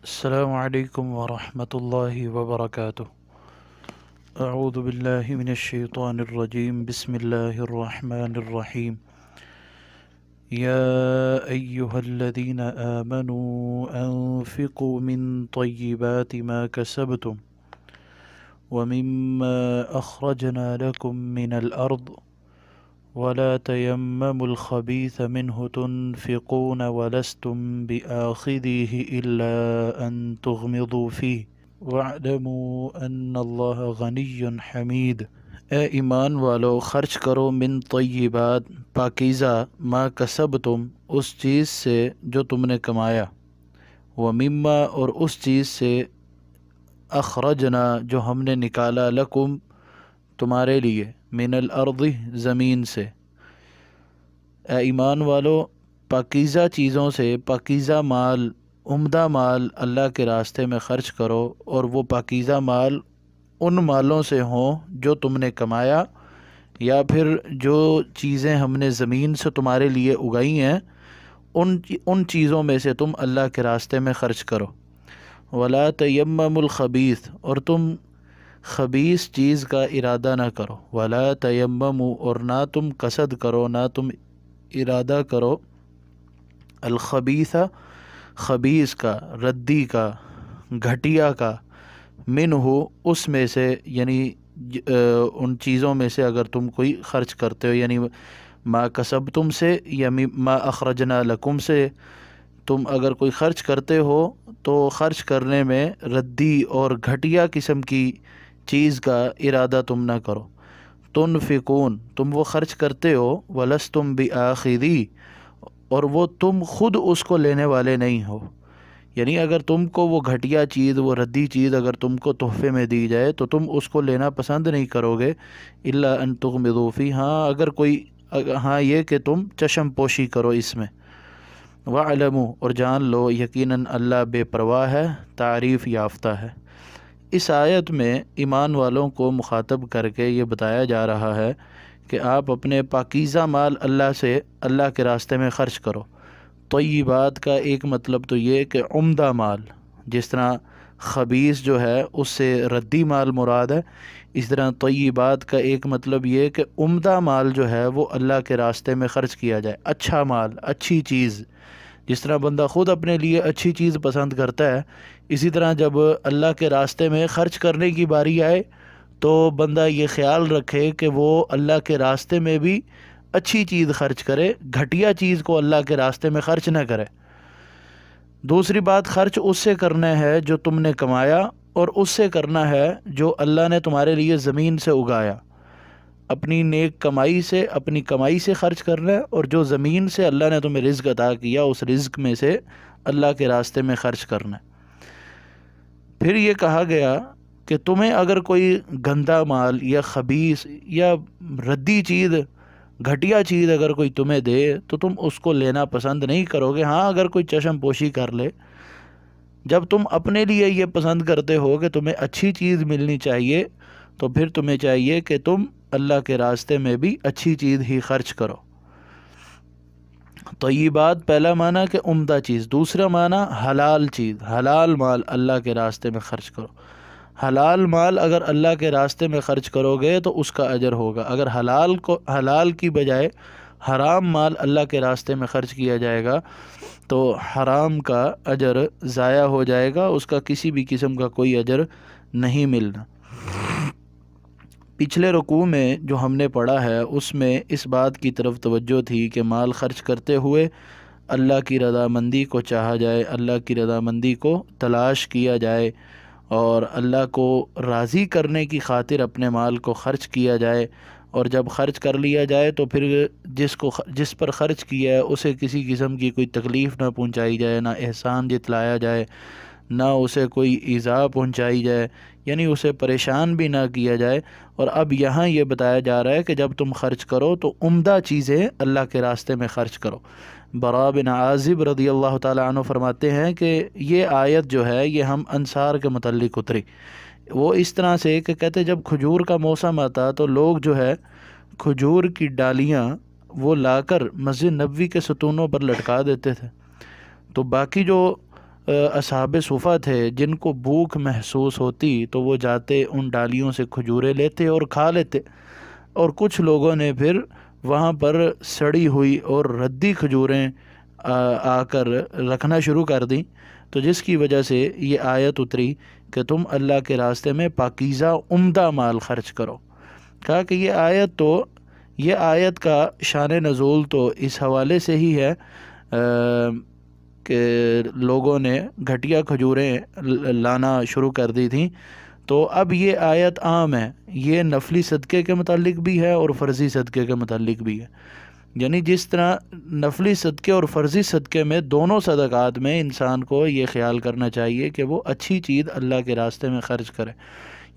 السلام عليكم ورحمة الله وبركاته أعوذ بالله من الشيطان الرجيم بسم الله الرحمن الرحيم يا أيها الذين آمنوا أنفقوا من طيبات ما كسبتم ومما أخرجنا لكم من الأرض ولا تيمموا الخبيث منه تنفقون ولستم بآخذيه إلا أن تغمضوا فيه واعلموا أن الله غني حميد اے ایمان والو خرچ کرو من طیبات پاکیزہ ما کسب تم اس چیز سے جو تم نے کمایا و مما اور اس چیز سے اخرجنا جو ہم نے نکالا لکم تمہارے لیے मिनल अर्द ज़मीन से ईमान वालों पकीज़ा चीज़ों से पकीज़ा माल उम्दा माल अल्लाह के रास्ते में ख़र्च करो और वो पकीज़ा माल उन मालों से हों जो तुमने कमाया या फिर जो चीज़ें हमने ज़मीन से तुम्हारे लिए उगाई हैं उन उन चीज़ों में से तुम अल्लाह के रास्ते में ख़र्च करो वला ख़बीस और तुम खबीस चीज़ का इरादा ना करो वाला तयम और ना तुम कसद करो ना तुम इरादा करो अलखबीसा खबीस का रद्दी का घटिया का मिन हो उस में से यानी उन चीज़ों में से अगर तुम कोई ख़र्च करते हो यानी माँ कसब तुम से या माँ अखरजना लकुम से तुम अगर कोई ख़र्च करते हो तो ख़र्च करने में रद्दी और घटिया किस्म की चीज़ का इरादा तुम ना करो तुन फ़िकून तुम वो ख़र्च करते हो वलस तुम भी आखिरी और वो तुम ख़ुद उसको लेने वाले नहीं हो यानी अगर तुमको वो घटिया चीज़ वो रद्दी चीज़ अगर तुमको तोहफे में दी जाए तो तुम उसको लेना पसंद नहीं करोगे इल्ला अन तुगमिदूफ़ी हाँ अगर कोई हाँ ये कि तुम चशम पोशी करो इसमें वालमू और जान लो यकीनन अल्लाह बेपरवाह है तारीफ़ याफ्ता है इस आयत में ईमान वालों को मुखातब करके ये बताया जा रहा है कि आप अपने पाकिज़ा माल अल्लाह से अल्लाह के रास्ते में ख़र्च करो तो ये बात का एक मतलब तो ये कि उम्दा माल जिस तरह खबीस जो है उससे रद्दी माल मुराद है इस तरह बात का एक मतलब ये कि उम्दा माल जो है वो अल्लाह के रास्ते में ख़र्च किया जाए अच्छा माल अच्छी चीज़ जिस तरह बंदा ख़ुद अपने लिए अच्छी चीज़ पसंद करता है इसी तरह जब अल्लाह के रास्ते में ख़र्च करने की बारी आए तो बंदा ये ख्याल रखे कि वो अल्लाह के रास्ते में भी अच्छी चीज़ ख़र्च करे घटिया चीज़ को अल्लाह के रास्ते में ख़र्च ना करे दूसरी बात ख़र्च उससे करना है जो तुमने कमाया और उससे करना है जो अल्लाह ने तुम्हारे लिए ज़मीन से उगाया अपनी नेक कमाई से अपनी कमाई से ख़र्च करना है और जो ज़मीन से अल्लाह ने तुम्हें रिज़्क अदा किया उस रिज़्क में से अल्लाह के रास्ते में ख़र्च करना है फिर ये कहा गया कि तुम्हें अगर कोई गंदा माल या खबीस या रद्दी चीज़ घटिया चीज़ अगर कोई तुम्हें दे तो तुम उसको लेना पसंद नहीं करोगे हाँ अगर कोई चशम पोशी कर ले जब तुम अपने लिए ये पसंद करते हो कि तुम्हें अच्छी चीज़ मिलनी चाहिए तो फिर तुम्हें चाहिए कि तुम अल्लाह के रास्ते में भी अच्छी चीज़ ही खर्च करो तो ये बात पहला माना कि उम्दा चीज़ दूसरा माना हलाल चीज़ हलाल माल अल्लाह के रास्ते में ख़र्च करो हलाल माल अगर अल्लाह के रास्ते में ख़र्च करोगे तो उसका अजर होगा अगर हलाल को हलाल की बजाय हराम माल अल्लाह के रास्ते में ख़र्च किया जाएगा तो हराम का अजर ज़ाया हो जाएगा उसका किसी भी किस्म का कोई अजर नहीं मिलना पिछले रुकू में जो हमने पढ़ा है उसमें इस बात की तरफ तवज्जो थी कि माल खर्च करते हुए अल्लाह की रदामंदी को चाहा जाए अल्लाह की रदामंदी को तलाश किया जाए और अल्लाह को राज़ी करने की खातिर अपने माल को ख़र्च किया जाए और जब ख़र्च कर लिया जाए तो फिर जिसको जिस पर ख़र्च किया है उसे किसी किस्म की कोई तकलीफ़ ना पहुंचाई जाए ना एहसान जितलाया जाए ना उसे कोई ईज़ा पहुंचाई जाए यानी उसे परेशान भी ना किया जाए और अब यहाँ ये बताया जा रहा है कि जब तुम खर्च करो तो उम्दा चीज़ें अल्लाह के रास्ते में ख़र्च करो बरा बिन आज़िब रदी अल्लाह तु फरमाते हैं कि ये आयत जो है ये हम अनसार के मतलब उतरी वो इस तरह से कि कहते जब खजूर का मौसम आता तो लोग जो है खजूर की डालियाँ वो लाकर मस्जिद नबी के सतूनों पर लटका देते थे तो बाकी जो असाब सूफ़ा थे जिनको भूख महसूस होती तो वो जाते उन डालियों से खजूरें लेते और खा लेते और कुछ लोगों ने फिर वहाँ पर सड़ी हुई और रद्दी खजूरें आकर रखना शुरू कर दी तो जिसकी वजह से ये आयत उतरी कि तुम अल्लाह के रास्ते में पाकिज़ा उम्दा माल ख़र्च करो कहा कि ये आयत तो ये आयत का शान नज़ोल तो इस हवाले से ही है आ, कि लोगों ने घटिया खजूरें लाना शुरू कर दी थी तो अब ये आयत आम है ये नफली सदक़े के मतलब भी है और फ़र्ज़ी सदक़े के मतलब भी है यानी जिस तरह नफली सदक़े और फ़र्ज़ी सदक़े में दोनों सदक़ात में इंसान को ये ख्याल करना चाहिए कि वो अच्छी चीज़ अल्लाह के रास्ते में ख़र्च करे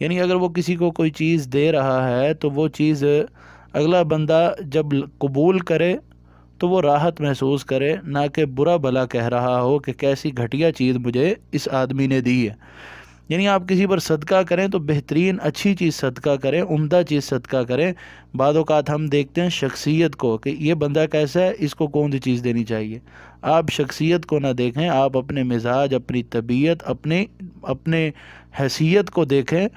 यानी अगर वो किसी को कोई चीज़ दे रहा है तो वो चीज़ अगला बंदा जब कबूल करे तो वो राहत महसूस करे ना कि बुरा भला कह रहा हो कि कैसी घटिया चीज़ मुझे इस आदमी ने दी है यानी आप किसी पर सदका करें तो बेहतरीन अच्छी चीज़ सदका करें उम्दा चीज़ सदका करें बाद हम देखते हैं शख्सियत को कि ये बंदा कैसा है इसको कौन सी चीज़ देनी चाहिए आप शख्सियत को ना देखें आप अपने मिजाज अपनी तबीयत अपने अपने हैसियत को देखें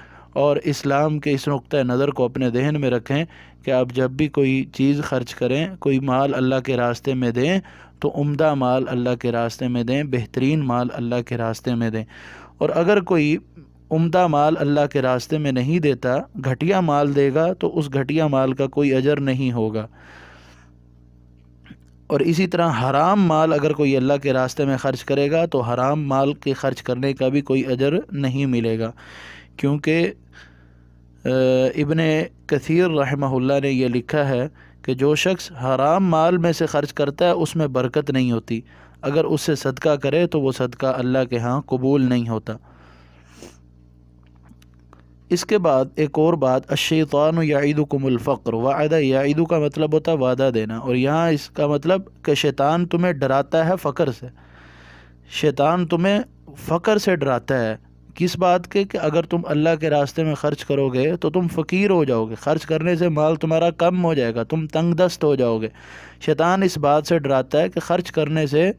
और इस्लाम के इस नुक़ नज़र को अपने दहन में रखें कि आप जब भी कोई चीज़ खर्च करें कोई माल अल्लाह के रास्ते में दें तो उम्दा माल अल्लाह के रास्ते में दें बेहतरीन माल अल्लाह के रास्ते में दें और अगर कोई उम्दा माल अल्लाह के रास्ते में नहीं देता घटिया माल देगा तो उस घटिया माल का कोई अजर नहीं होगा और इसी तरह हराम माल अगर कोई अल्लाह के रास्ते में ख़र्च करेगा तो हराम माल के ख़र्च करने का भी कोई अजर नहीं मिलेगा क्योंकि इबन कसीर रहमहुल्ला ने यह लिखा है कि जो शख्स हराम माल में से ख़र्च करता है उसमें बरकत नहीं होती अगर उससे सदका करे तो वो सदका अल्लाह के यहाँ कबूल नहीं होता इसके बाद एक और बात याद यादुकुमफ़्र वादा यादु का मतलब होता है वादा देना और यहाँ इसका मतलब कि शैतान तुम्हें डराता है फ़क्र से शैतान तुम्हें फ़क्र से डराता है किस बात के कि अगर तुम अल्लाह के रास्ते में ख़र्च करोगे तो तुम फ़कीर हो जाओगे ख़र्च करने से माल तुम्हारा कम हो जाएगा तुम तंग दस्त हो जाओगे शैतान इस बात से डराता है कि ख़र्च करने से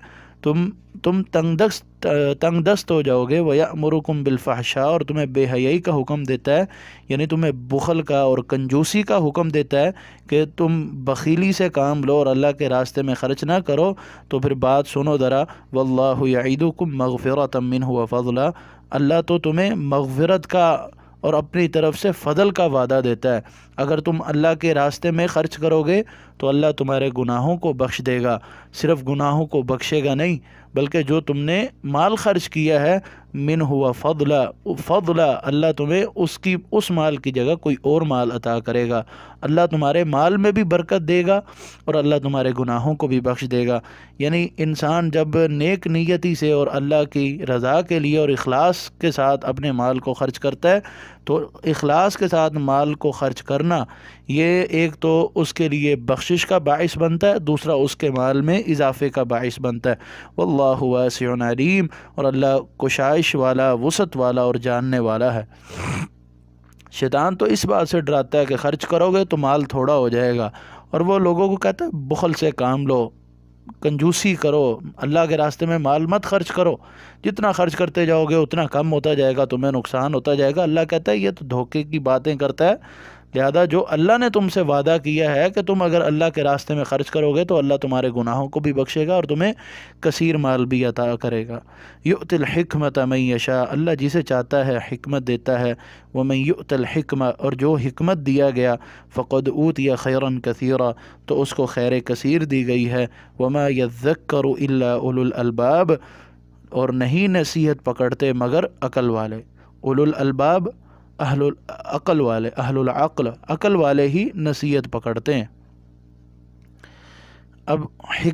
तुम तुम तंग दस्त तंग दस्त हो जाओगे वया मरुकुम बिलफाशा और तुम्हें बेहयाई का हुक्म देता है यानी तुम्हें बुखल का और कंजूसी का हुक्म देता है कि तुम बखीली से काम लो और अल्लाह के रास्ते में ख़र्च ना करो तो फिर बात सुनो ज़रा वल्लाईदुकुम तमिन हुआ फ़ला अल्लाह तो तुम्हें मगफरत का और अपनी तरफ से फ़दल का वादा देता है अगर तुम अल्लाह के रास्ते में ख़र्च करोगे तो अल्लाह तुम्हारे गुनाहों को बख्श देगा सिर्फ गुनाहों को बख्शेगा नहीं बल्कि जो तुमने माल खर्च किया है मिन हुआ फ़दला फ़दला अल्लाह तुम्हें उसकी उस माल की जगह कोई और माल अता करेगा अल्लाह तुम्हारे माल में भी बरकत देगा और अल्लाह तुम्हारे गुनाहों को भी बख्श देगा यानी इंसान जब नेक नीयती से और अल्लाह की रज़ा के लिए और अखलास के साथ अपने माल को ख़र्च करता है तो अखलास के साथ माल को ख़र्च करना ये एक तो उसके लिए बख्शिश का बायस बनता है दूसरा उसके माल में इजाफे का बायस बनता है वल्लाह वसीम और अल्लाह कुशाइश वाला वसत वाला और जानने वाला है शैतान तो इस बात से डराता है कि ख़र्च करोगे तो माल थोड़ा हो जाएगा और वो लोगों को कहता है बुखल से काम लो कंजूसी करो अल्लाह के रास्ते में माल मत खर्च करो जितना खर्च करते जाओगे उतना कम होता जाएगा तुम्हें नुकसान होता जाएगा अल्लाह कहता है ये तो धोखे की बातें करता है लिहाजा जो अल्लाह ने तुमसे वादा किया है कि तुम अगर अल्लाह के रास्ते में ख़र्च करोगे तो अल्लाह तुम्हारे गुनाहों को भी बख्शेगा और तुम्हें कसीर माल भी अता करेगा युतिल हमत मैशा अल्लाह जिसे चाहता है हमत देता है वह मैं युतिल और जो हमत दिया गया फ़कद ऊत या खैरन कसीरा तो उसको खैर कसीर दी गई है वमा यज़क्कर अल्लाबाब और नहीं नसीहत पकड़ते मगर अकल वाले उलुल अलबाब अहलुल अकल वाले अहलुल अक़ल अकल वाले ही नसीहत पकड़ते हैं अब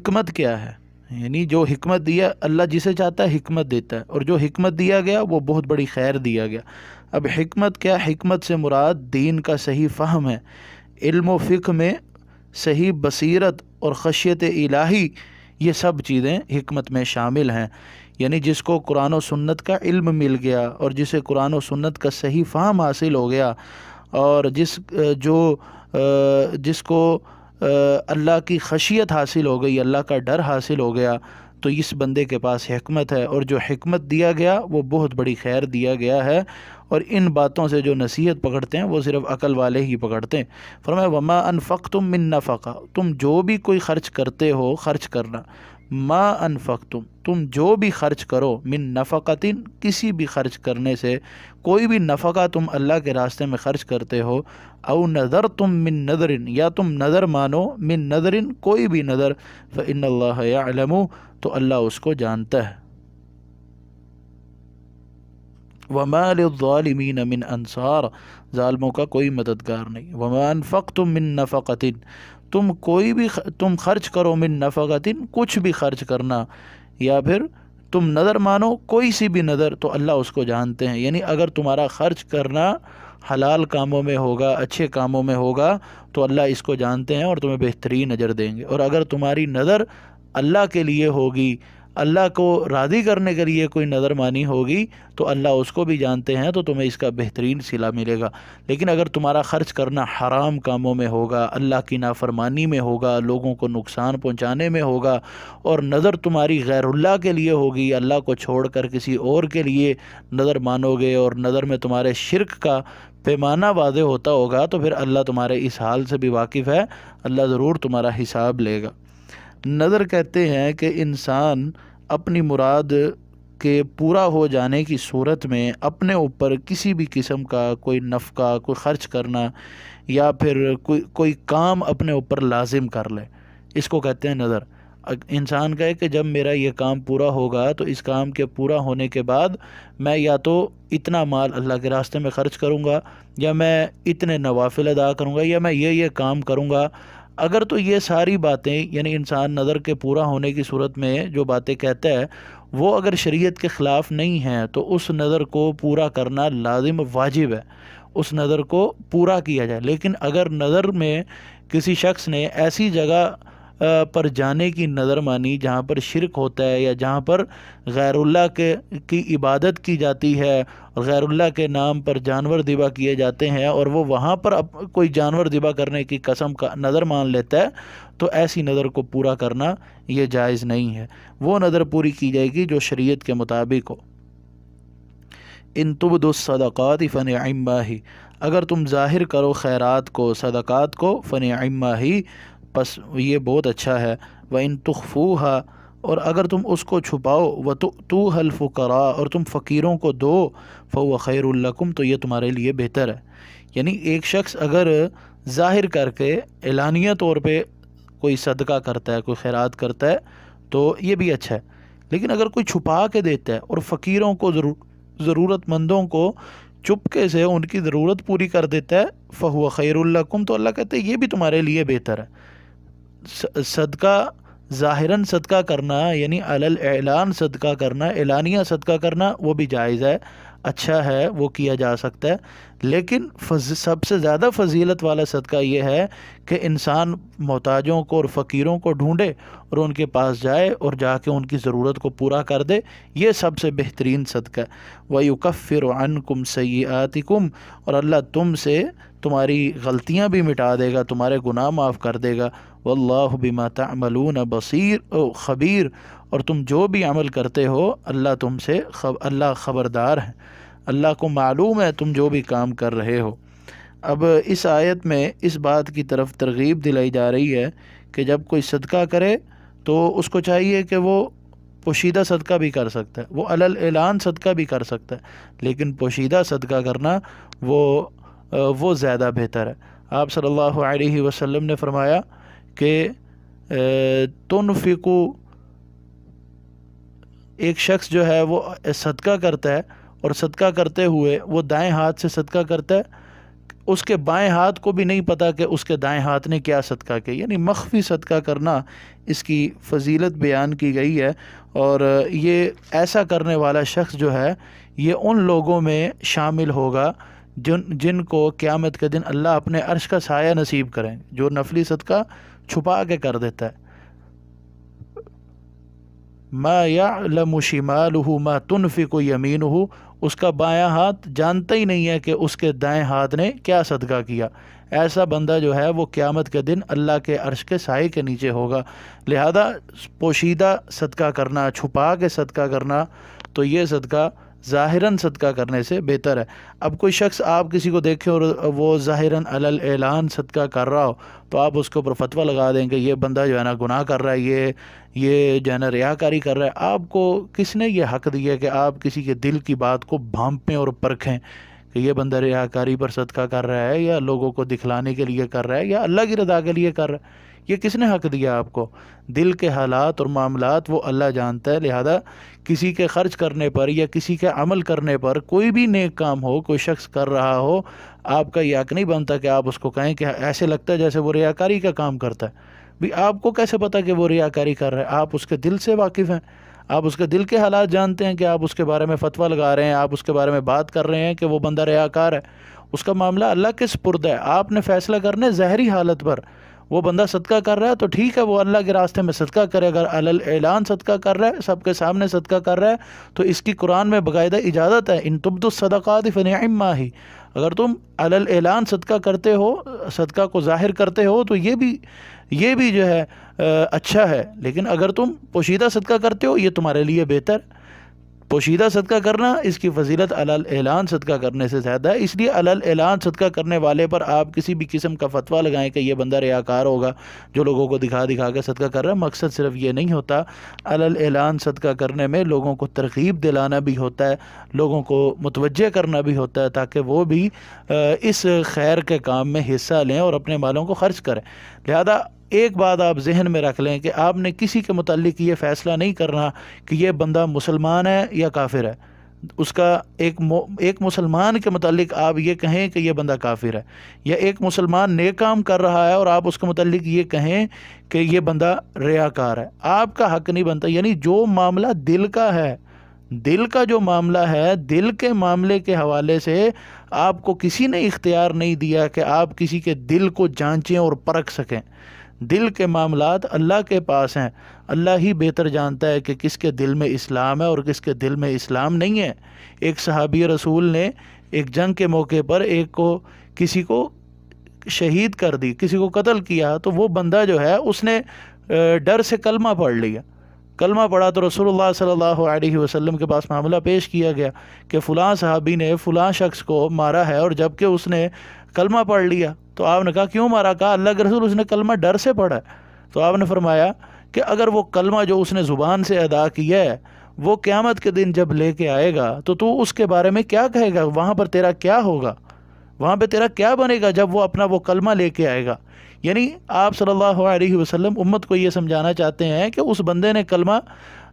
हमत क्या है यानी जो हमत दिया अल्लाह जिसे चाहता है हमत देता है और जो हमत दिया गया वो बहुत बड़ी खैर दिया गया अब हमत क्या हमत से मुराद दीन का सही फ़हम है इल्म फ़िक में सही बसीरत और खशियत इलाही ये सब चीज़ें हमत में शामिल हैं यानी जिसको कुरान और सुन्नत का इल्म मिल गया और जिसे कुरान और सुन्नत का सही फ़ाम हासिल हो गया और जिस जो जिसको अल्लाह की खशियत हासिल हो गई अल्लाह का डर हासिल हो गया तो इस बंदे के पास हमत है और जो हमत दिया गया वो बहुत बड़ी खैर दिया गया है और इन बातों से जो नसीहत पकड़ते हैं वो सिर्फ़ अकल वाले ही पकड़ते हैं फरमाए वमा अनफ़क तुम मिन नफ़ा तुम जो भी कोई ख़र्च करते हो ख़र्च करना मा अनफक तुम तुम जो भी खर्च करो मिन नफ़क़तिन किसी भी खर्च करने से कोई भी नफ़का तुम अल्लाह के रास्ते में ख़र्च करते हो अव नज़र तुम मिन नज़रिन या तुम नज़र मानो मिन नज़रिन कोई भी नज़र फ़ इन तो अल्लाह उसको जानता है वमालमीन मिन अनसार ालमों का कोई मददगार नहीं वमान फ़क तुम मिन नफ़ातिन तुम कोई भी तुम खर्च करो मिन नफ़ातिन कुछ भी खर्च करना या फिर तुम नज़र मानो कोई सी भी नज़र तो अल्लाह उसको जानते हैं यानी अगर तुम्हारा खर्च करना हलाल कामों में होगा अच्छे कामों में होगा तो अल्लाह इसको जानते हैं और तुम्हें बेहतरीन नज़र देंगे और अगर तुम्हारी नज़र अल्लाह के लिए होगी अल्लाह को राज़ी करने के लिए कोई नज़र मानी होगी तो अल्लाह उसको भी जानते हैं तो तुम्हें इसका बेहतरीन सिला मिलेगा लेकिन अगर तुम्हारा ख़र्च करना हराम कामों में होगा अल्लाह की नाफरमानी में होगा लोगों को नुकसान पहुँचाने में होगा और नज़र तुम्हारी गैरुल्ला के लिए होगी अल्लाह को छोड़ कर किसी और के लिए नज़र मानोगे और नज़र में तुम्हारे शिरक का पैमाना वाजे होता होगा तो फिर अल्लाह तुम्हारे इस हाल से भी वाकिफ़ है अल्लाह ज़रूर तुम्हारा हिसाब लेगा नज़र कहते हैं कि इंसान अपनी मुराद के पूरा हो जाने की सूरत में अपने ऊपर किसी भी किस्म का कोई नफ़ा कोई ख़र्च करना या फिर कोई कोई काम अपने ऊपर लाजिम कर ले इसको कहते हैं नज़र इंसान कहे कि जब मेरा ये काम पूरा होगा तो इस काम के पूरा होने के बाद मैं या तो इतना माल अल्लाह के रास्ते में ख़र्च करूँगा या मैं इतने नवाफिल अदा करूँगा या मैं ये ये काम करूँगा अगर तो ये सारी बातें यानी इंसान नज़र के पूरा होने की सूरत में जो बातें कहता है वो अगर शरीयत के ख़िलाफ़ नहीं है तो उस नज़र को पूरा करना लाजिम वाजिब है उस नज़र को पूरा किया जाए लेकिन अगर नज़र में किसी शख्स ने ऐसी जगह पर जाने की नज़र मानी जहाँ पर शिरक होता है या जहाँ पर गैरुल्ला के की इबादत की जाती है और गैरुल्ला के नाम पर जानवर दिबा किए जाते हैं और वो वहाँ पर कोई जानवर दिबा करने की कसम का नज़र मान लेता है तो ऐसी नज़र को पूरा करना ये जायज़ नहीं है वो नज़र पूरी की जाएगी जो शरीयत के मुताबिक हो इन तुबदुसदक़ात फ़न अम्मा ही अगर तुम ज़ाहिर करो खैरात को सदक़ात को फ़न अम्मा ही बस ये बहुत अच्छा है व इन तखफूहा और अगर तुम उसको छुपाओ व तो हल्फ करा और तुम फ़कीरों को दो फ़ो खैरकुम तो ये तुम्हारे लिए बेहतर है यानी एक शख्स अगर ज़ाहिर करके एलानिया तौर पे कोई सदका करता है कोई खैरात करता है तो ये भी अच्छा है लेकिन अगर कोई छुपा के देता है और फ़कीरों को ज़रूरतमंदों को चुपके से उनकी ज़रूरत पूरी कर देता है फ़हुआ खैरकुम तो अल्लाह कहते हैं ये भी तुम्हारे लिए बेहतर है सदका ज़ाहिरन सदका करना यानी अलल एलान सदका करना एलानिया सदका करना वो भी जायज़ है अच्छा है वो किया जा सकता है लेकिन फज सबसे ज़्यादा फजीलत वाला सदका ये है कि इंसान मोहताजों को और फ़कीरों को ढूंढे और उनके पास जाए और जाके उनकी ज़रूरत को पूरा कर दे ये सबसे बेहतरीन सदका वयुकफ़िर अनकुम कुम और अल्लाह तुम से तुम्हारी गलतियाँ भी मिटा देगा तुम्हारे गुनाह माफ़ कर देगा वल्लाहु बिमा तअमलून बसीर ओ ख़बीर और तुम जो भी अमल करते हो अल्लाह तुमसे खब, अल्लाह ख़बरदार है अल्लाह को मालूम है तुम जो भी काम कर रहे हो अब इस आयत में इस बात की तरफ तरगीब दिलाई जा रही है कि जब कोई सदका करे तो उसको चाहिए कि वो पोशीदा सदका भी कर सकता है वो अलल एलान सदका भी कर सकता है लेकिन पोशीदा सदका करना वो वो ज़्यादा बेहतर है आप सल्लल्लाहु अलैहि वसल्लम ने फरमाया कि तनफिको एक शख्स जो है वो सदका करता है और सदका करते हुए वो दाएं हाथ से सदका करता है उसके बाएं हाथ को भी नहीं पता कि उसके दाएं हाथ ने क्या सदका किया यानी मख्फी सदका करना इसकी फजीलत बयान की गई है और ये ऐसा करने वाला शख्स जो है ये उन लोगों में शामिल होगा जिन जिनको क़्यामत के दिन अल्लाह अपने अर्श का साया नसीब करें जो नफली सदका छुपा के कर देता है मा यालम शिमाल हूँ मा तुनफी को यमीन हूँ उसका बायां हाथ जानता ही नहीं है कि उसके दाएं हाथ ने क्या सदका किया ऐसा बंदा जो है वो क़्यामत के दिन अल्लाह के अर्श के साय के नीचे होगा लिहाजा पोशीदा सदका करना छुपा के सदका करना तो ये सदका ज़ाहिरन सदका करने से बेहतर है अब कोई शख्स आप किसी को देखें और वो ज़ाहिरन अलल एलान सदका कर रहा हो तो आप उसके ऊपर फतवा लगा दें कि ये बंदा जो है ना गुनाह कर रहा है ये ये जो है ना रिहाकारी कर रहा है आपको किसने ये हक दिया कि आप किसी के दिल की बात को भांपें और परखें कि ये बंदा रिहाकारी पर सदका कर रहा है या लोगों को दिखलाने के लिए कर रहा है या अल्लाह की रदा के लिए कर रहा है ये किसने हक दिया आपको दिल के हालात और मामलात वो अल्लाह जानता है लिहाजा किसी के ख़र्च करने पर या किसी के अमल करने पर कोई भी नेक काम हो कोई शख्स कर रहा हो आपका यक़ नहीं बनता कि आप उसको कहें कि ऐसे लगता है जैसे वो रियाकारी का काम करता है भी आपको कैसे पता कि वो रियाकारी कर रहा है आप उसके दिल से वाकिफ़ हैं आप उसके दिल के हालात जानते हैं कि आप उसके बारे में फतवा लगा रहे हैं आप उसके बारे में बात कर रहे हैं कि वो बंदा रियाकार है उसका मामला अल्लाह के सुपुर्द है आपने फ़ैसला करना है जहरी हालत पर वो बंदा सदका कर रहा है तो ठीक है वो अल्लाह के रास्ते में सदका करे अगर अलल ऐलान सदका कर रहा है सबके सामने सदका कर रहा है तो इसकी कुरान में बाकायदा इजाज़त है इन तुब्दुसदात फ़नम्मा ही अगर तुम अलल ऐलान सदका करते हो सदका को ज़ाहिर करते हो तो ये भी ये भी जो है अच्छा है लेकिन अगर तुम पोशीदा सदका करते हो ये तुम्हारे लिए बेहतर पोशीदा सदका करना इसकी फजीलत अलान सदका करने से ज़्यादा है इसलिए अलान सदका करने वाले पर आप किसी भी किस्म का फतवा लगाएं कि यह बंदा रियाकार होगा जो लोगों को दिखा दिखा कर सदका कर रहा है मकसद सिर्फ ये नहीं होता अलान सदका करने में लोगों को तरकीब दिलाना भी होता है लोगों को मुतवजह करना भी होता है ताकि वो भी इस खैर के काम में हिस्सा लें और अपने मालों को खर्च करें लिहाजा एक बात आप जहन में रख लें कि आपने किसी के मतलब ये फ़ैसला नहीं करना कि यह बंदा मुसलमान है या काफिर है उसका एक एक मुसलमान के मतलब आप ये कहें कि यह बंदा काफिर है या एक मुसलमान नेक काम कर रहा है और आप उसके मतलब ये कहें कि यह बंदा रियाकार है आपका हक नहीं बनता यानी जो मामला दिल का है दिल का जो मामला है दिल के मामले के हवाले से आपको किसी ने इख्तियार नहीं दिया कि आप किसी के दिल को जांचें और परख सकें दिल के मामला अल्लाह के पास हैं अल्लाह ही बेहतर जानता है कि किसके दिल में इस्लाम है और किसके दिल में इस्लाम नहीं है एक सहाबी रसूल ने एक जंग के मौके पर एक को किसी को शहीद कर दी किसी को कत्ल किया तो वो बंदा जो है उसने डर से कलमा पढ़ लिया कलमा पढ़ा तो रसूलुल्लाह सल्लल्लाहु अलैहि वसल्लम के पास मामला पेश किया गया कि फ़लाँ साहबी ने फ़लाँ शख्स को मारा है और जबकि उसने कलमा पढ़ लिया तो आपने कहा क्यों मारा कहा अल्लाह के रसूल उसने कलमा डर से पढ़ा तो आपने फरमाया कि अगर वो कलमा जो उसने ज़ुबान से अदा किया है वो क़्यामत के दिन जब लेके आएगा तो तू उसके बारे में क्या कहेगा वहाँ पर तेरा क्या होगा वहाँ पर तेरा क्या बनेगा जब वो अपना वो कलमा लेके आएगा यानी आप सल्लल्लाहु अलैहि वसल्लम उम्मत को ये समझाना चाहते हैं कि उस बंदे ने कलमा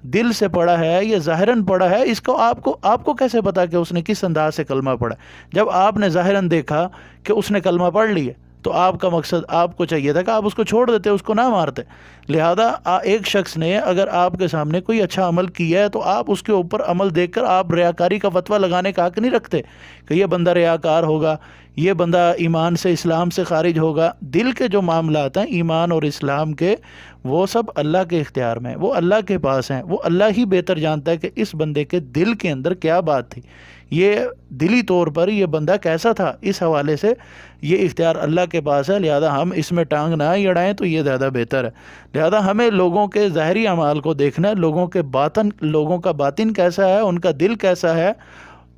दिल से पढ़ा है या ज़ाहरन पढ़ा है इसको आपको आपको कैसे पता कि उसने किस अंदाज से कलमा पढ़ा जब आपने ज़ाहरन देखा कि उसने कलमा पढ़ लिया तो आपका मकसद आपको चाहिए था कि आप उसको छोड़ देते उसको ना मारते लिहाजा एक शख्स ने अगर आपके सामने कोई अच्छा अमल किया है तो आप उसके ऊपर अमल देख कर आप रियाकारी का फतवा लगाने का हक नहीं रखते कि यह बंदा रियाकार होगा ये बंदा ईमान से इस्लाम से खारिज होगा दिल के जो मामला हैं ईमान और इस्लाम के वो सब अल्लाह के इख्तियार में वो अल्लाह के पास हैं वो अल्लाह ही बेहतर जानता है कि इस बंदे के दिल के अंदर क्या बात थी ये दिली तौर पर ये बंदा कैसा था इस हवाले से ये इख्तियार अल्लाह के पास है लिहाजा हम इसमें टांग ना अड़ाएँ तो ये ज़्यादा बेहतर है लिहाजा हमें लोगों के ज़ाहरी अमाल को देखना है लोगों के बातन लोगों का बातिन कैसा है उनका दिल कैसा है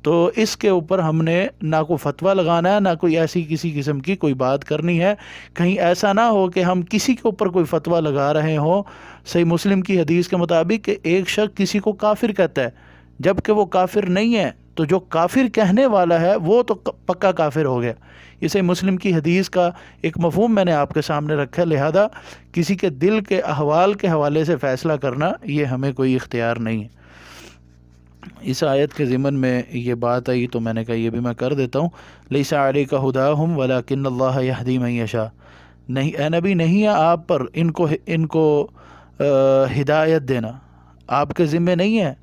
तो इसके ऊपर हमने ना कोई फतवा लगाना है ना कोई ऐसी किसी किस्म की कोई बात करनी है कहीं ऐसा ना हो कि हम किसी के ऊपर कोई फतवा लगा रहे हों सही मुस्लिम की हदीस के मुताबिक कि एक शख्स किसी को काफिर कहता है जबकि वो काफिर नहीं है तो जो काफिर कहने वाला है वो तो पक्का काफिर हो गया इसे मुस्लिम की हदीस का एक मफहम मैंने आपके सामने रखा है लिहाजा किसी के दिल के अहवाल के हवाले से फ़ैसला करना ये हमें कोई इख्तियार नहीं है इस आयत के ज़िमन में ये बात आई तो मैंने कहा ये भी मैं कर देता हूँ लईसा आर का हदा हम वला किन हदी मैशा नहीं नबी नहीं है आप पर इनको इनको आ, हिदायत देना आपके ज़िम्मे नहीं है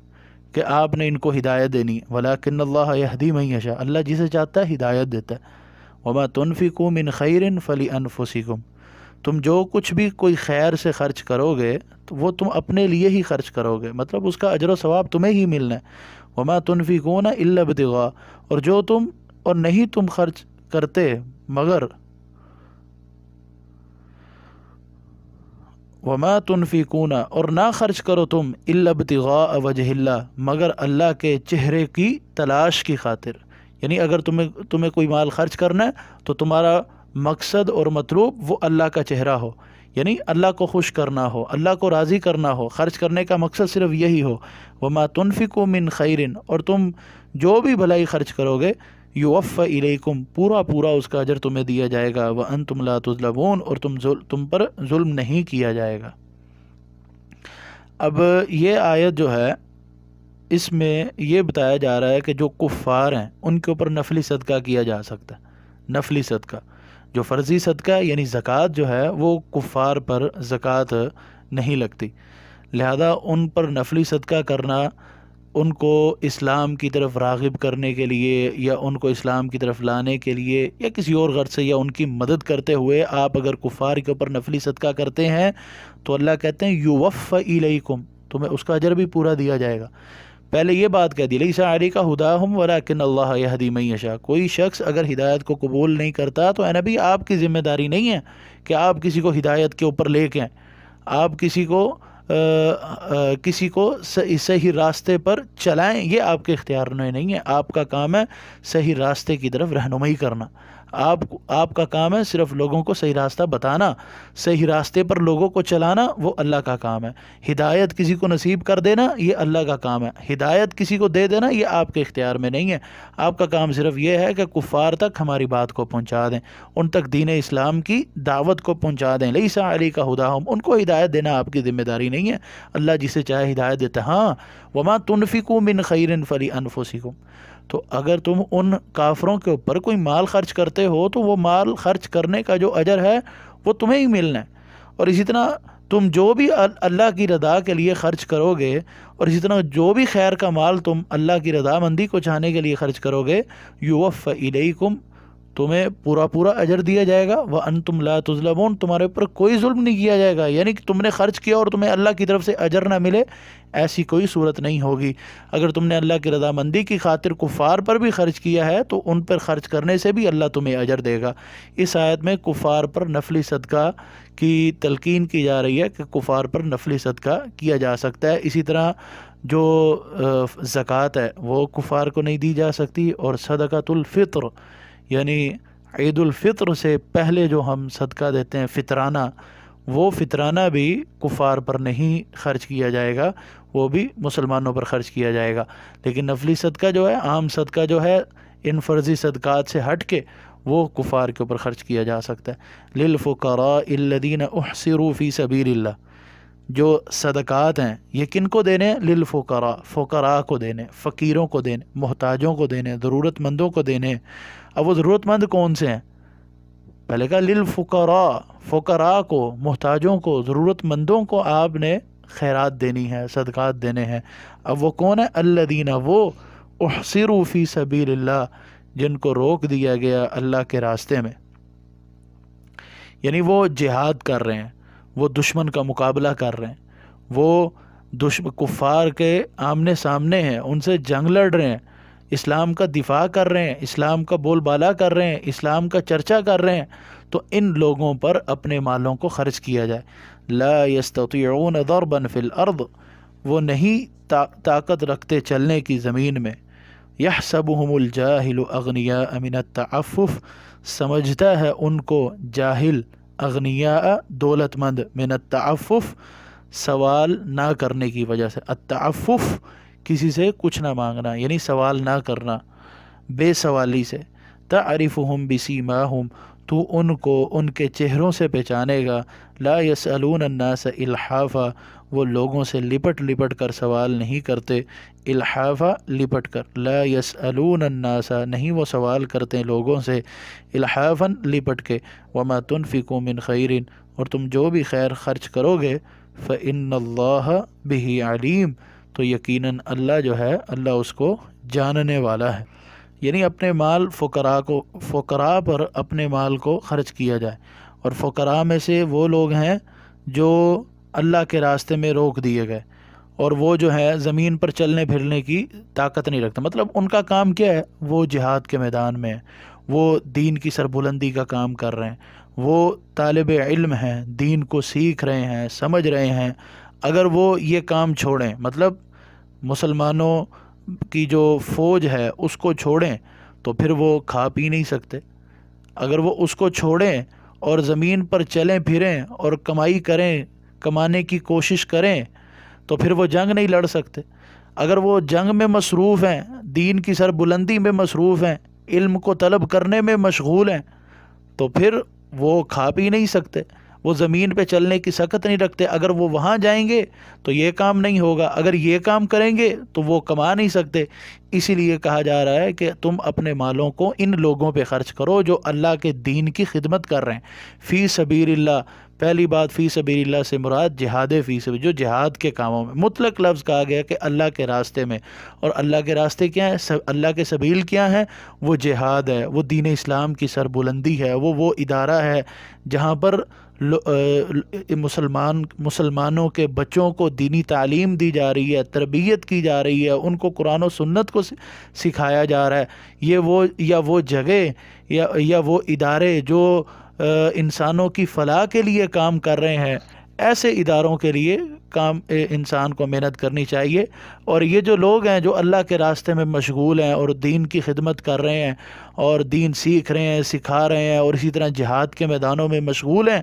कि आपने इनको हिदायत देनी है वला किन हदी मैशा अल्लाह जिसे चाहता है हिदायत देता है वमा तुनफ़िकुम इन खैरिन फ़ली अनफुसिकुम तुम जो कुछ भी कोई खैर से ख़र्च करोगे वो तुम अपने लिए ही खर्च करोगे मतलब उसका अजर सवाब तुम्हें ही मिलना है वमा तुनफी ना इल्ला और जो तुम और नहीं तुम खर्च करते मगर वमा तुनफी कोना और ना खर्च करो तुम इल्लबतिगा वजहिल्ला मगर अल्लाह के चेहरे की तलाश की खातिर यानी अगर तुम्हें तुम्हें कोई माल खर्च करना है तो तुम्हारा मकसद और मतलूब वो अल्लाह का चेहरा हो यानी अल्लाह को खुश करना हो अल्लाह को राज़ी करना हो ख़र्च करने का मकसद सिर्फ यही हो वमा तुनफिको मिन खैरिन और तुम जो भी भलाई ख़र्च करोगे युवफ़ इलेकुम पूरा पूरा उसका अजर तुम्हें दिया जाएगा व अन तुम लातुजलबून और तुम तुम पर जुल्म नहीं किया जाएगा अब ये आयत जो है इसमें यह बताया जा रहा है कि जो कुफ़ार हैं उनके ऊपर नफली सदका किया जा सकता है नफली सदका जो फ़र्ज़ी सदका यानी ज़क़़त जो है वो कुफ़ार पर ज़क़़त नहीं लगती लिहाजा उन पर नफली सदका करना उनको इस्लाम की तरफ रागब करने के लिए या उनको इस्लाम की तरफ लाने के लिए या किसी और गर्ज से या उनकी मदद करते हुए आप अगर कुफ़ार के ऊपर नफली सदका करते हैं तो अल्लाह कहते हैं युवफ़ इलैकुम तुम्हें उसका अजर भी पूरा दिया जाएगा पहले ये बात कह दी लई सारी का हुदा हम वरा किन अल्लाह मैशा कोई शख्स अगर हिदायत को कबूल नहीं करता तो है नबी आपकी ज़िम्मेदारी नहीं है कि आप किसी को हिदायत के ऊपर ले करें आप किसी को आ, आ, किसी को सही रास्ते पर चलाएं ये आपके इख्तियार नहीं है आपका काम है सही रास्ते की तरफ रहनुमाई करना आप आपका काम है सिर्फ लोगों को सही रास्ता बताना सही रास्ते पर लोगों को चलाना वो अल्लाह का काम है हिदायत किसी को नसीब कर देना ये अल्लाह का काम है हिदायत किसी को दे देना ये आपके इख्तियार में नहीं है आपका काम सिर्फ ये है कि कुफ़ार तक हमारी बात को पहुँचा दें उन तक दीन इस्लाम की दावत को पहुँचा दें लई सा अली का हुदा हम उनको हिदायत देना आपकी ज़िम्मेदारी नहीं है अल्लाह जिसे चाहे हिदायत देता हाँ वमा तुनफ़िकू मिन खैरन फली अनफोसिकुम तो अगर तुम उन काफ़रों के ऊपर कोई माल खर्च करते हो तो वो माल खर्च करने का जो अजर है वो तुम्हें ही मिलना है और इसी तरह तुम जो भी अल्लाह की रदा के लिए ख़र्च करोगे और इसी तरह जो भी खैर का माल तुम अल्लाह की रदामंदी को चाहने के लिए ख़र्च करोगे युवफ़ इलेकुम तुम्हें पूरा पूरा अजर दिया जाएगा वह अन तुम ला तुजलबोन तुम्हारे ऊपर कोई जुल्म नहीं किया जाएगा यानी कि तुमने खर्च किया और तुम्हें अल्लाह की तरफ से अजर ना मिले ऐसी कोई सूरत नहीं होगी अगर तुमने अल्लाह की रजामंदी की खातिर कुफ़ार पर भी खर्च किया है तो उन पर खर्च करने से भी अल्लाह तुम्हें अजर देगा इस आयत में कुफ़ार पर नफली सदका की तलकिन की जा रही है कि कुफ़ार पर नफली सदका किया जा सकता है इसी तरह जो ज़क़़त है वो कुफ़ार को नहीं दी जा सकती और सदकतुल्फ़ित्र यानी ईदालफ़ितर से पहले जो हम सदका देते हैं फितराना वो फितराना भी कुफार पर नहीं खर्च किया जाएगा वो भी मुसलमानों पर ख़र्च किया जाएगा लेकिन नफली सदका जो है आम सदका जो है इन फर्जी सदक़ात से हट के वो कुफार के ऊपर ख़र्च किया जा सकता है लिलफ़ुकरा इल्लदीन अहसरूफ़ी सबीर जो सदक़ात हैं ये किन को देने लिल फ़ुकरा फ़ोकरा को देने फ़कीरों को देने मोहताजों को देने ज़रूरतमंदों को देने अब वो ज़रूरतमंद कौन से हैं पहले कहा लिल फ़ुकरा फ़ुकरा को मोहताजों को ज़रूरतमंदों को आपने खैरात देनी है सदक़ात देने हैं अब वो कौन है अल्लादीना वो उसरूफ़ी सबील जिनको रोक दिया गया अल्लाह के रास्ते में यानी वो जिहाद कर रहे हैं वो दुश्मन का मुकाबला कर रहे हैं वो दुश्म कुफार के आमने सामने हैं उनसे जंग लड़ रहे हैं इस्लाम का दिफा कर रहे हैं इस्लाम का बोलबाला कर रहे हैं इस्लाम का चर्चा कर रहे हैं तो इन लोगों पर अपने मालों को ख़र्च किया जाए ला यस्तून दौरबन अर्द वो नहीं ता, ताकत रखते चलने की ज़मीन में यह सब हमलजाहिल अगनिया अमिनत तफ़ समझता है उनको जाहिल अग्निया दौलतमंद तफ़ सवाल ना करने की वजह से अतफ़ किसी से कुछ ना मांगना यानी सवाल ना करना बेसवाली से तारफ़ हम माँ हम तो उनको उनके चेहरों से पहचानेगा ला यसलून से इल्हाफ़ा वो लोगों से लिपट लिपट कर सवाल नहीं करते इलाहाफ़ा लिपट कर ला यसअलून अन्नासा नहीं वो सवाल करते लोगों से इलाहाफ़न लिपट के वमा तुनफ़िको मिन खैरिन और तुम जो भी खैर खर्च करोगे फ़िन भी अलीम तो यकीनन अल्लाह जो है अल्लाह उसको जानने वाला है यानी अपने माल फ़करा को फ़करा पर अपने माल को ख़र्च किया जाए और फ़करा में से वो लोग हैं जो अल्लाह के रास्ते में रोक दिए गए और वो जो है ज़मीन पर चलने फिरने की ताकत नहीं रखते मतलब उनका काम क्या है वो जिहाद के मैदान में है वो दीन की सरबुलंदी का काम कर रहे हैं वो तालब इल्म हैं दीन को सीख रहे हैं समझ रहे हैं अगर वो ये काम छोड़ें मतलब मुसलमानों की जो फ़ौज है उसको छोड़ें तो फिर वो खा पी नहीं सकते अगर वो उसको छोड़ें और ज़मीन पर चलें फिरें और कमाई करें कमाने की कोशिश करें तो फिर वो जंग नहीं लड़ सकते अगर वो जंग में मसरूफ़ हैं दीन की सरबुलंदी में मसरूफ़ हैं इल्म को तलब करने में मशगूल हैं तो फिर वो खा पी नहीं सकते वो ज़मीन पे चलने की सकत नहीं रखते अगर वो वहाँ जाएंगे तो ये काम नहीं होगा अगर ये काम करेंगे तो वो कमा नहीं सकते इसीलिए कहा जा रहा है कि तुम अपने मालों को इन लोगों पे ख़र्च करो जो अल्लाह के दीन की खिदमत कर रहे हैं फ़ी सबीर पहली बात फ़ी सबील्ला से मुराद जहाद फ़ी सब जो जहाद के कामों में मुतलक लफ्ज़ कहा गया कि अल्लाह के रास्ते में और अल्लाह के रास्ते क्या हैं अल्लाह के सबील क्या हैं वो जहाद है वो दीन इस्लाम की सरबुलंदी है वो वो इदारा है जहाँ पर मुसलमान मुसलमानों के बच्चों को दीनी तालीम दी जा रही है तरबियत की जा रही है उनको कुरान सन्नत सुन्नत को सिखाया जा रहा है ये वो या वो जगह या या वो इदारे जो इंसानों की फलाह के लिए काम कर रहे हैं ऐसे इदारों के लिए काम इंसान को मेहनत करनी चाहिए और ये जो लोग हैं जो अल्लाह के रास्ते में मशगूल हैं और दीन की खिदमत कर रहे हैं और दीन सीख रहे हैं सिखा रहे हैं और इसी तरह जिहाद के मैदानों में मशगूल हैं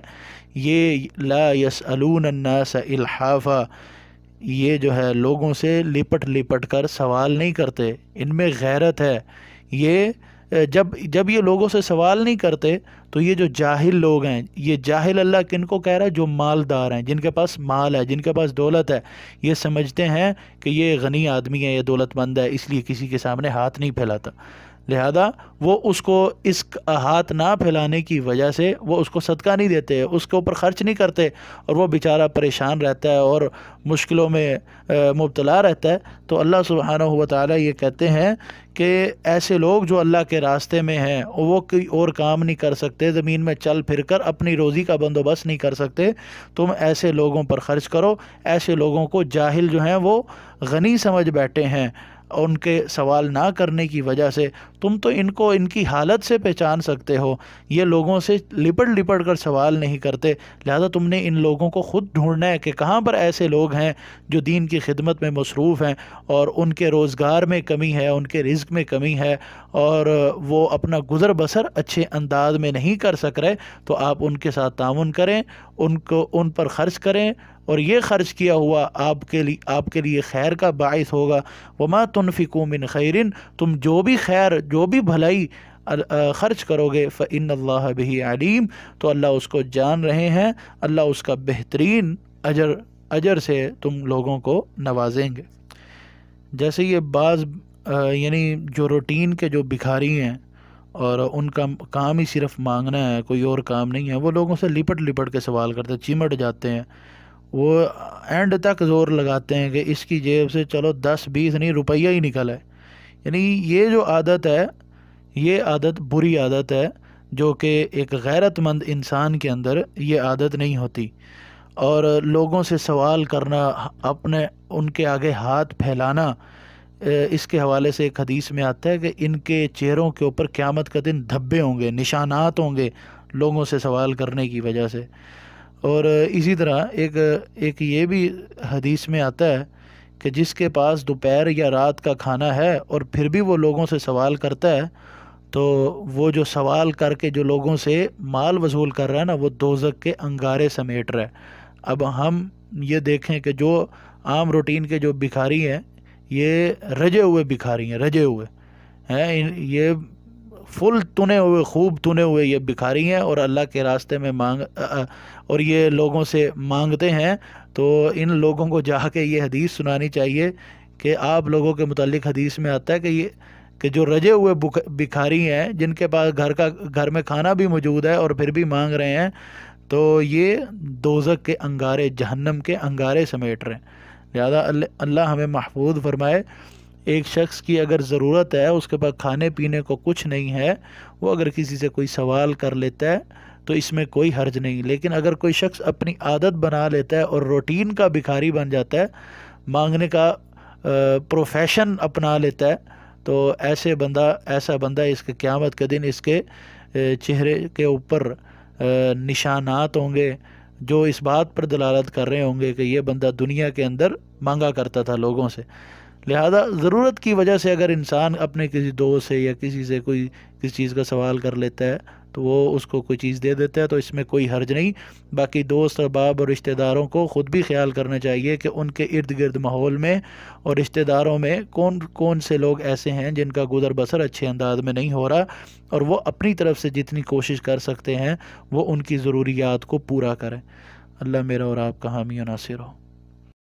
ये ला यसअलूनन्नास इल्हाफ़ा ये जो है लोगों से लिपट लिपट कर सवाल नहीं करते इनमें गैरत है ये जब जब ये लोगों से सवाल नहीं करते तो ये जो जाहिल लोग हैं ये जाहिल अल्लाह किन को कह रहा है जो मालदार हैं जिनके पास माल है जिनके पास दौलत है ये समझते हैं कि ये गनी आदमी है ये दौलतमंद है इसलिए किसी के सामने हाथ नहीं फैलाता लिहाजा वो उसको इस हाथ ना फैलाने की वजह से वो उसको सदका नहीं देते उसके ऊपर ख़र्च नहीं करते और वो बेचारा परेशान रहता है और मुश्किलों में मुबतला रहता है तो अल्लाह सुबहान हुआ ये कहते हैं कि ऐसे लोग जो अल्लाह के रास्ते में हैं वो कोई और काम नहीं कर सकते ज़मीन में चल फिर कर अपनी रोज़ी का बंदोबस्त नहीं कर सकते तुम ऐसे लोगों पर ख़र्च करो ऐसे लोगों को जाहिल जो हैं वो गनी समझ बैठे हैं उनके सवाल ना करने की वजह से तुम तो इनको इनकी हालत से पहचान सकते हो ये लोगों से लिपट लिपट कर सवाल नहीं करते लिहाजा तुमने इन लोगों को ख़ुद ढूंढना है कि कहाँ पर ऐसे लोग हैं जो दीन की खिदमत में मसरूफ़ हैं और उनके रोज़गार में कमी है उनके रिज्क में कमी है और वो अपना गुज़र बसर अच्छे अंदाज में नहीं कर सक रहे तो आप उनके साथ ताउन करें उनको उन पर ख़र्च करें और ये ख़र्च किया हुआ आपके लिए आपके लिए खैर का बायस होगा वमा तुनफिकू मिन खैरिन तुम जो भी खैर जो भी भलाई ख़र्च करोगे फ़िन अल्लाह भी आलीम तो अल्लाह उसको जान रहे हैं अल्लाह उसका बेहतरीन अजर अजर से तुम लोगों को नवाजेंगे जैसे ये बाज़ यानी जो रूटीन के जो भिखारी हैं और उनका काम ही सिर्फ मांगना है कोई और काम नहीं है वो लोगों से लिपट लिपट के सवाल करते चिमट जाते हैं वो एंड तक ज़ोर लगाते हैं कि इसकी जेब से चलो दस बीस नहीं रुपया ही निकल है यानी ये जो आदत है ये आदत बुरी आदत है जो कि एक गैरतमंद इंसान के अंदर ये आदत नहीं होती और लोगों से सवाल करना अपने उनके आगे हाथ फैलाना इसके हवाले से एक हदीस में आता है कि इनके चेहरों के ऊपर क़्यामत का दिन धब्बे होंगे निशानात होंगे लोगों से सवाल करने की वजह से और इसी तरह एक एक ये भी हदीस में आता है कि जिसके पास दोपहर या रात का खाना है और फिर भी वो लोगों से सवाल करता है तो वो जो सवाल करके जो लोगों से माल वसूल कर रहा है ना वो दोजक के अंगारे समेट रहा है अब हम ये देखें कि जो आम रूटीन के जो भिखारी हैं ये रजे हुए भिखारी हैं रजे हुए हैं ये फुल तुने हुए खूब तुने हुए ये भिखारी हैं और अल्लाह के रास्ते में मांग और ये लोगों से मांगते हैं तो इन लोगों को जा के ये हदीस सुनानी चाहिए कि आप लोगों के मतलब हदीस में आता है कि ये कि जो रजे हुए भिखारी हैं जिनके पास घर का घर में खाना भी मौजूद है और फिर भी मांग रहे हैं तो ये दोजक के अंगारे जहन्नम के अंगारे समेट रहे हैं लिहाजा अल्लाह हमें महफूज फरमाए एक शख्स की अगर ज़रूरत है उसके पास खाने पीने को कुछ नहीं है वो अगर किसी से कोई सवाल कर लेता है तो इसमें कोई हर्ज नहीं लेकिन अगर कोई शख्स अपनी आदत बना लेता है और रूटीन का भिखारी बन जाता है मांगने का प्रोफेशन अपना लेता है तो ऐसे बंदा ऐसा बंदा इसके क़्यामत के दिन इसके चेहरे के ऊपर निशानात होंगे जो इस बात पर दलालत कर रहे होंगे कि ये बंदा दुनिया के अंदर मांगा करता था लोगों से लिहाजा ज़रूरत की वजह से अगर इंसान अपने किसी दोस्त से या किसी से कोई किसी चीज़ का सवाल कर लेता है तो वो उसको कोई चीज़ दे देता है तो इसमें कोई हर्ज नहीं बाकी दोस्त अहबाब और रिश्तेदारों को ख़ुद भी ख्याल करना चाहिए कि उनके इर्द गिर्द माहौल में और रिश्तेदारों में कौन कौन से लोग ऐसे हैं जिनका गुजर बसर अच्छे अंदाज में नहीं हो रहा और वो अपनी तरफ से जितनी कोशिश कर सकते हैं वो उनकी ज़रूरियात को पूरा करें अल्लाह मेरा और आपका हामी नासिर हो